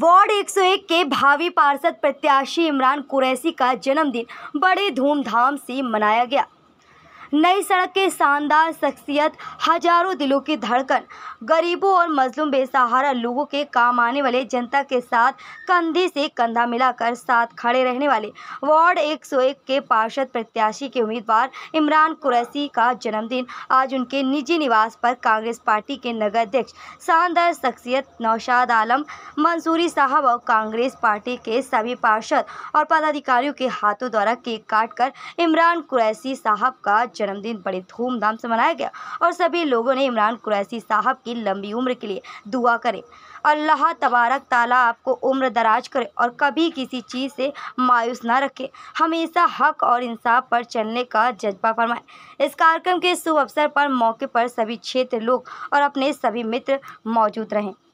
ward 101 के भावी पार्षद प्रत्याशी इमरान कुरैसी का जन्मदिन बड़े धूमधाम से मनाया गया नई सड़क के शानदार शख्सियत हजारों दिलों की धड़कन गरीबों और मजलूम बेसहारा लोगों के काम आने वाले जनता के साथ कंधे से कंधा मिलाकर साथ खड़े रहने वाले वार्ड 101 के पार्षद प्रत्याशी के उम्मीदवार इमरान कुरैसी का जन्मदिन आज उनके निजी निवास पर कांग्रेस पार्टी के नगर अध्यक्ष शानदार शख्सियत नौशाद आलम मंसूरी साहब और कांग्रेस पार्टी के सभी पार्षद और पदाधिकारियों के हाथों द्वारा केक काट इमरान कुरैसी साहब का जन्मदिन बड़े धूमधाम से मनाया गया और सभी लोगों ने इमरान कुरैसी साहब की लंबी उम्र के लिए दुआ करें अल्लाह तबारक ताला आपको उम्र दराज करे और कभी किसी चीज़ से मायूस ना रखे हमेशा हक और इंसाफ पर चलने का जज्बा फरमाए इस कार्यक्रम के शुभ अवसर पर मौके पर सभी क्षेत्र लोग और अपने सभी मित्र मौजूद रहें